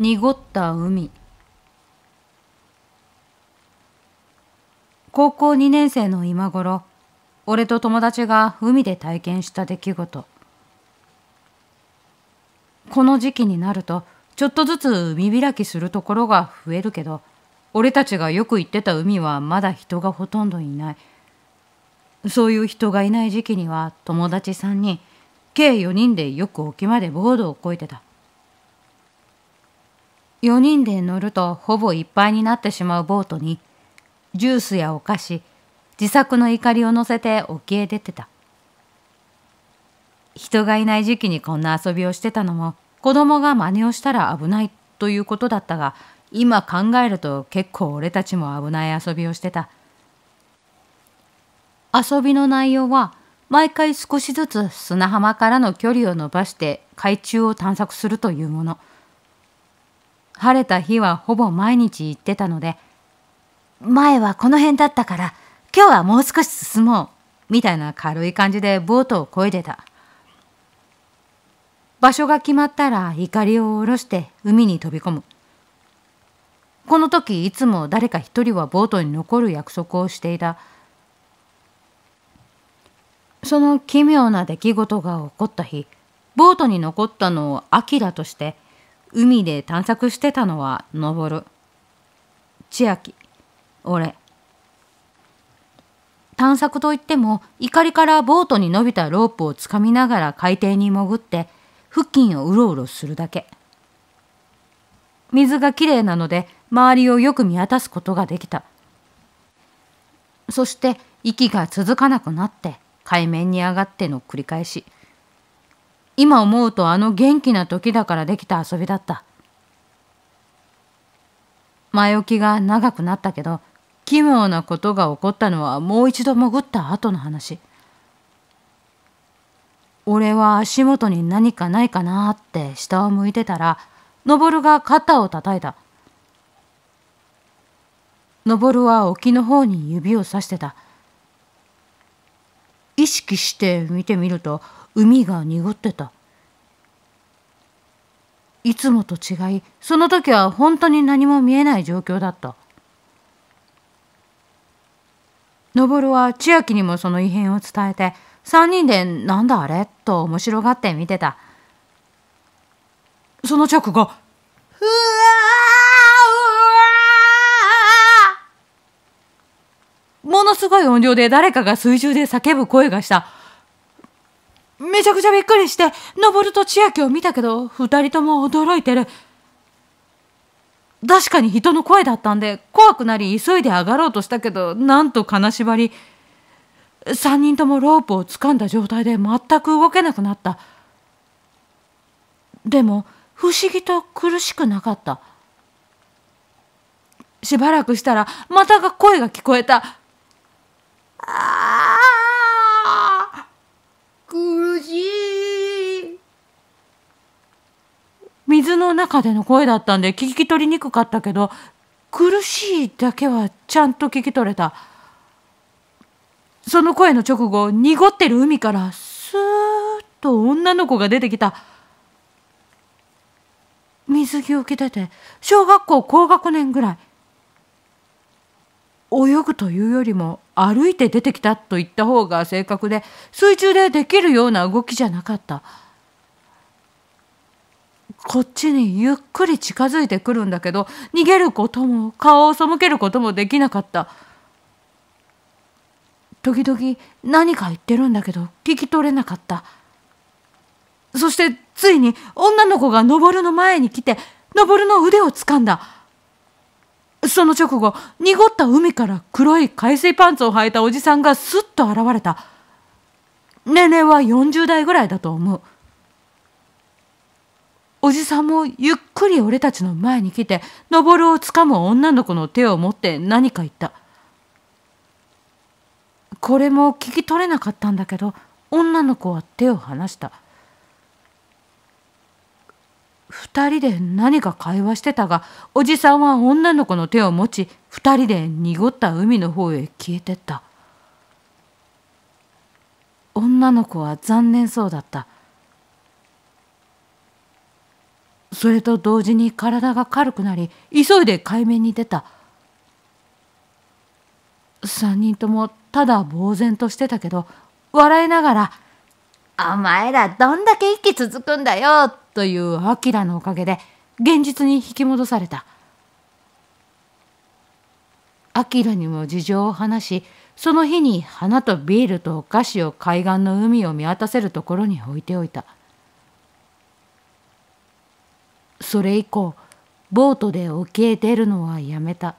濁った海高校2年生の今頃俺と友達が海で体験した出来事この時期になるとちょっとずつ海開きするところが増えるけど俺たちがよく行ってた海はまだ人がほとんどいないそういう人がいない時期には友達3人計4人でよく沖までボードをこいてた4人で乗るとほぼいっぱいになってしまうボートにジュースやお菓子自作の怒りを乗せて沖へ出てた人がいない時期にこんな遊びをしてたのも子供が真似をしたら危ないということだったが今考えると結構俺たちも危ない遊びをしてた遊びの内容は毎回少しずつ砂浜からの距離を伸ばして海中を探索するというもの。晴れた日はほぼ毎日行ってたので、前はこの辺だったから、今日はもう少し進もう、みたいな軽い感じでボートをこいでた。場所が決まったら怒りを下ろして海に飛び込む。この時いつも誰か一人はボートに残る約束をしていた。その奇妙な出来事が起こった日、ボートに残ったのをアキラとして、海で探索してたのは登る千秋俺探索といっても怒りからボートに伸びたロープをつかみながら海底に潜って付近をうろうろするだけ水がきれいなので周りをよく見渡すことができたそして息が続かなくなって海面に上がっての繰り返し今思うとあの元気な時だからできた遊びだった前置きが長くなったけど奇妙なことが起こったのはもう一度潜った後の話俺は足元に何かないかなって下を向いてたら登が肩を叩いた登は沖の方に指をさしてた「して見てみると海が濁ってたいつもと違いその時は本当に何も見えない状況だった登は千秋にもその異変を伝えて3人で「なんだあれ?」と面白がって見てたその直後「うわーのすごい音量で誰かが水中で叫ぶ声がした。めちゃくちゃびっくりして、登ると千秋を見たけど、二人とも驚いてる。確かに人の声だったんで、怖くなり急いで上がろうとしたけど、なんと金縛り。三人ともロープを掴んだ状態で全く動けなくなった。でも、不思議と苦しくなかった。しばらくしたら、またが声が聞こえた。あ苦しい水の中での声だったんで聞き取りにくかったけど苦しいだけはちゃんと聞き取れたその声の直後濁ってる海からスーッと女の子が出てきた水着を着てて小学校高学年ぐらい泳ぐというよりも歩いて出てきたと言った方が正確で水中でできるような動きじゃなかったこっちにゆっくり近づいてくるんだけど逃げることも顔を背けることもできなかった時々何か言ってるんだけど聞き取れなかったそしてついに女の子が登るの前に来て登るの腕をつかんだその直後濁った海から黒い海水パンツを履いたおじさんがすっと現れた年齢は40代ぐらいだと思うおじさんもゆっくり俺たちの前に来て登るをつかむ女の子の手を持って何か言ったこれも聞き取れなかったんだけど女の子は手を離した「2人で何か会話してたがおじさんは女の子の手を持ち2人で濁った海の方へ消えてった女の子は残念そうだったそれと同時に体が軽くなり急いで海面に出た3人ともただ呆然としてたけど笑いながら「お前らどんだけ息続くんだよ」っというアのおかげで現実に引き戻されたアにも事情を話しその日に花とビールとお菓子を海岸の海を見渡せるところに置いておいたそれ以降ボートで沖へ出るのはやめた